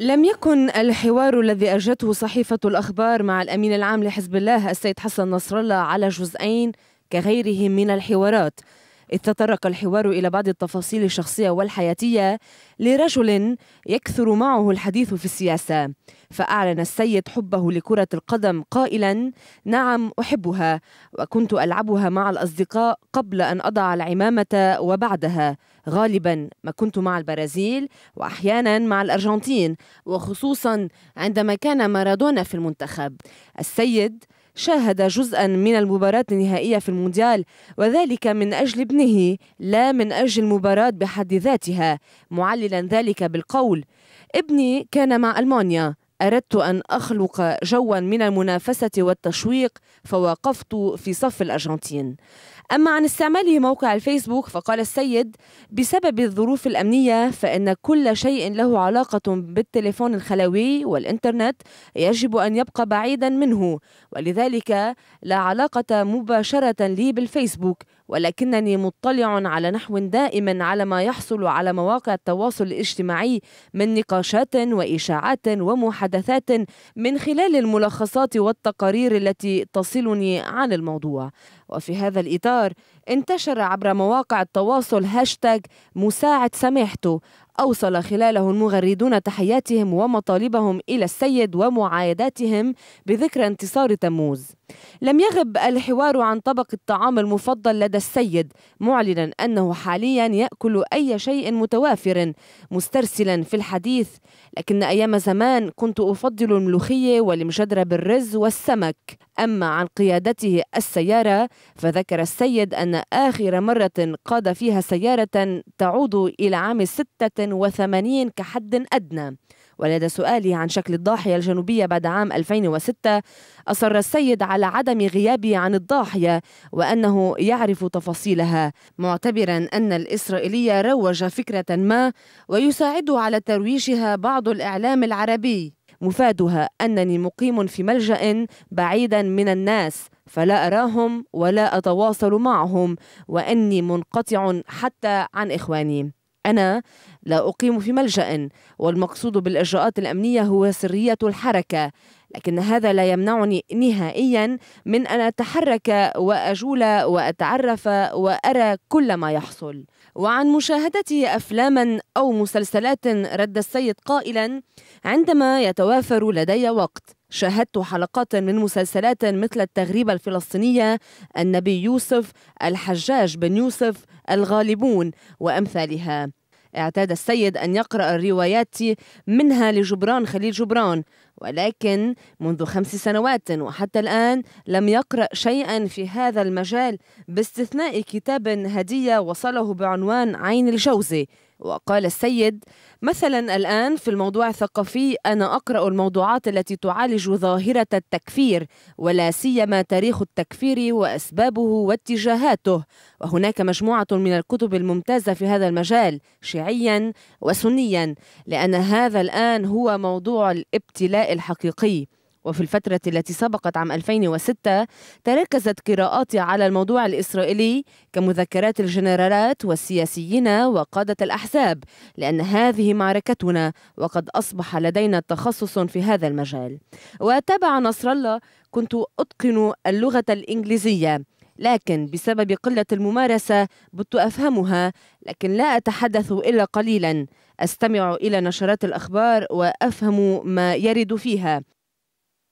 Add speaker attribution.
Speaker 1: لم يكن الحوار الذي أرجته صحيفة الأخبار مع الأمين العام لحزب الله السيد حسن نصر الله على جزئين كغيره من الحوارات إذ تطرق الحوار إلى بعض التفاصيل الشخصية والحياتية لرجل يكثر معه الحديث في السياسة فأعلن السيد حبه لكرة القدم قائلا نعم أحبها وكنت ألعبها مع الأصدقاء قبل أن أضع العمامة وبعدها غالبا ما كنت مع البرازيل وأحيانا مع الأرجنتين وخصوصا عندما كان مارادونا في المنتخب السيد شاهد جزءا من المباراة النهائية في المونديال وذلك من أجل ابنه لا من أجل المباراة بحد ذاتها معللا ذلك بالقول ابني كان مع ألمانيا أردت أن أخلق جوا من المنافسة والتشويق فوقفت في صف الأرجنتين أما عن استعماله موقع الفيسبوك فقال السيد بسبب الظروف الأمنية فإن كل شيء له علاقة بالتليفون الخلوي والإنترنت يجب أن يبقى بعيدا منه ولذلك لا علاقة مباشرة لي بالفيسبوك ولكنني مطلع على نحو دائم على ما يحصل على مواقع التواصل الاجتماعي من نقاشات وإشاعات ومحادثات من خلال الملخصات والتقارير التي تصلني عن الموضوع وفي هذا الإطار انتشر عبر مواقع التواصل هاشتاج مساعد سمحته أوصل خلاله المغردون تحياتهم ومطالبهم إلى السيد ومعايداتهم بذكرى انتصار تموز لم يغب الحوار عن طبق الطعام المفضل لدى السيد معلنا أنه حاليا يأكل أي شيء متوافر مسترسلا في الحديث لكن أيام زمان كنت أفضل الملوخية والمجدرة بالرز والسمك أما عن قيادته السيارة فذكر السيد أن آخر مرة قاد فيها سيارة تعود إلى عام 86 كحد أدنى ولدى سؤالي عن شكل الضاحية الجنوبية بعد عام 2006 أصر السيد على عدم غيابي عن الضاحية وأنه يعرف تفاصيلها معتبرا أن الإسرائيلية روج فكرة ما ويساعد على ترويجها بعض الإعلام العربي مفادها أنني مقيم في ملجأ بعيدا من الناس فلا أراهم ولا أتواصل معهم وأني منقطع حتى عن إخواني أنا لا أقيم في ملجأ والمقصود بالإجراءات الأمنية هو سرية الحركة لكن هذا لا يمنعني نهائيا من أن أتحرك وأجول وأتعرف وأرى كل ما يحصل وعن مشاهدة أفلاما أو مسلسلات رد السيد قائلا عندما يتوافر لدي وقت شاهدت حلقات من مسلسلات مثل التغريبة الفلسطينية النبي يوسف الحجاج بن يوسف الغالبون وأمثالها اعتاد السيد أن يقرأ الروايات منها لجبران خليل جبران ولكن منذ خمس سنوات وحتى الآن لم يقرأ شيئا في هذا المجال باستثناء كتاب هدية وصله بعنوان عين الجوزي وقال السيد مثلا الآن في الموضوع الثقافي أنا أقرأ الموضوعات التي تعالج ظاهرة التكفير ولا سيما تاريخ التكفير وأسبابه واتجاهاته وهناك مجموعة من الكتب الممتازة في هذا المجال شيعيا وسنيا لأن هذا الآن هو موضوع الابتلاء الحقيقي وفي الفترة التي سبقت عام 2006 تركزت قراءاتي على الموضوع الإسرائيلي كمذكرات الجنرالات والسياسيين وقادة الأحزاب لأن هذه معركتنا وقد أصبح لدينا تخصص في هذا المجال وتابع نصر الله كنت أتقن اللغة الإنجليزية لكن بسبب قلة الممارسة بت أفهمها لكن لا أتحدث إلا قليلا أستمع إلى نشرات الأخبار وأفهم ما يرد فيها